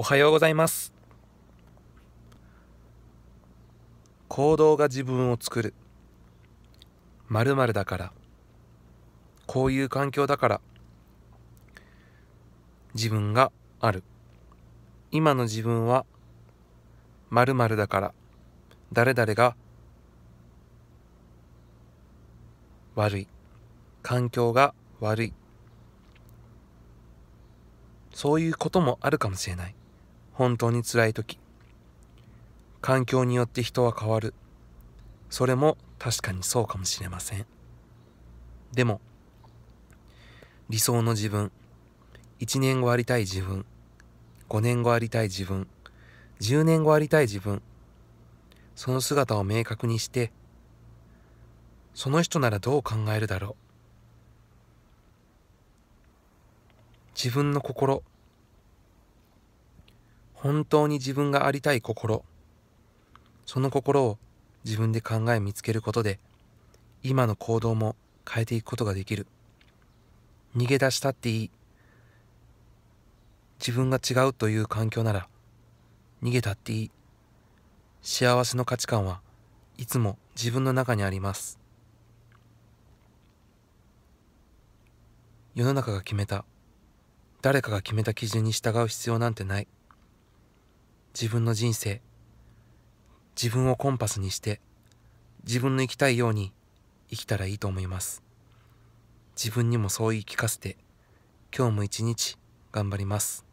おはようございます行動が自分を作るまるだからこういう環境だから自分がある今の自分はまるだから誰々が悪い環境が悪いそういうこともあるかもしれない本当に辛い時環境によって人は変わるそれも確かにそうかもしれませんでも理想の自分1年後ありたい自分5年後ありたい自分10年後ありたい自分その姿を明確にしてその人ならどう考えるだろう自分の心本当に自分がありたい心その心を自分で考え見つけることで今の行動も変えていくことができる逃げ出したっていい自分が違うという環境なら逃げたっていい幸せの価値観はいつも自分の中にあります世の中が決めた誰かが決めた基準に従う必要なんてない自分の人生自分をコンパスにして自分の生きたいように生きたらいいと思います自分にもそう言い聞かせて今日も一日頑張ります